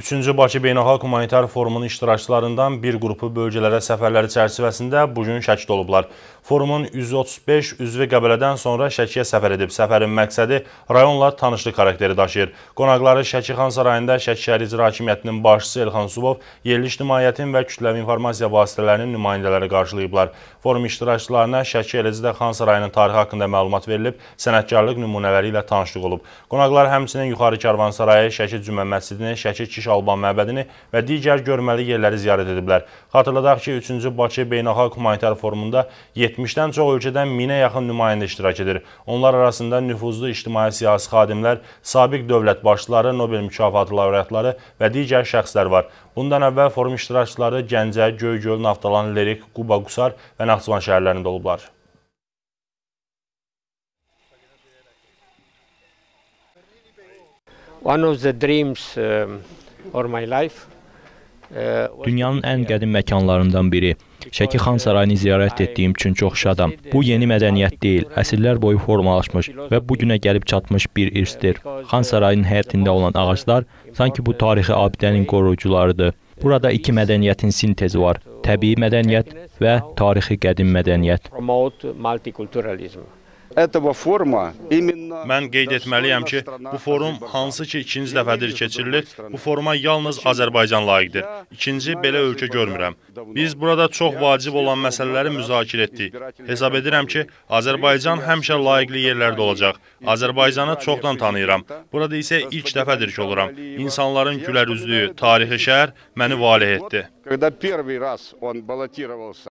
3-cü Bakı Beynəlxalq Humanitar Forumunun iştirakçılarından bir qrupu bölgələrə səfərləri çərçivəsində bugün Şəkidə olublar. Forumun 135 üzvü Qəbələdən sonra Şəkiyə səfər edib. Səfərin məqsədi rayonla tanışlıq xarakteri daşıyır. Qonaqları Şəki Xan Sarayında Şəki şəhər icra hakimiyyətinin başçısı Elxan Subov, yerli ictimaiyyətin və kütləvi informasiya vasitələrinin nümayəndələri qarşılayıblar. Forum iştirakçılarına Şəki eləcə də Xan Sarayının tarixi haqqında məlumat verilib, sənətkarlıq nümunələri ilə tanışlıq olub. Qonaqlar həmçinin Yuxarı Karvansarayı, Şəki Cümə məscidini, Şəki Kiş Böyük Alban məbədini və digər görməli yerləri ziyarət ediblər. Xatırladaq ki, 3-cü Bakı Beynəlxalq Humanitar Forumunda 70-dən çox ölkədən minə yaxın nümayəndə iştirak edir. Onlar arasında nüfuzlu ictimai-siyasi xadimlər, sabiq dövlət başçıları, Nobel mükafatı laureatları və digər şəxslər var. Bundan əvvəl forum iştirakçıları Gəncə, Göygöl, Naftalan, Lerik, Quba, Qusar və Naxçıvan şəhərlərində olublar. one of the dreams um, Uh, Dünyanın ən qədim məkanlarından biri. Şəki Xan sarayını ziyarət etdiyim üçün çox şadam. Bu yeni mədəniyyət deyil, əsrlər boyu formalaşmış və bu günə gəlib çatmış bir irsdir. Xan sarayının həyətində olan ağaclar sanki bu tarixi abidənin qoruyucularıdır. Burada iki mədəniyyətin sintezi var: təbii mədəniyyət və tarixi qədim mədəniyyət. Этого форма именно Mən qeyd etməliyəm ki, bu forum hansı ki ikinci dəfədir keçirilir, bu foruma yalnız Azərbaycan layiqdir. İkinci belə ölkə görmürəm. Biz burada çox vacib olan məsələləri müzakirə etdik. Hesab edirəm ki, Azərbaycan həmişə layiqli yerlərdə olacaq. Azərbaycanı çoxdan tanıyıram. Burada isə ilk dəfədir ki oluram. İnsanların gülərüzlüyü, tarixi şəhər məni valeh etdi. Когда первый раз он баллотировался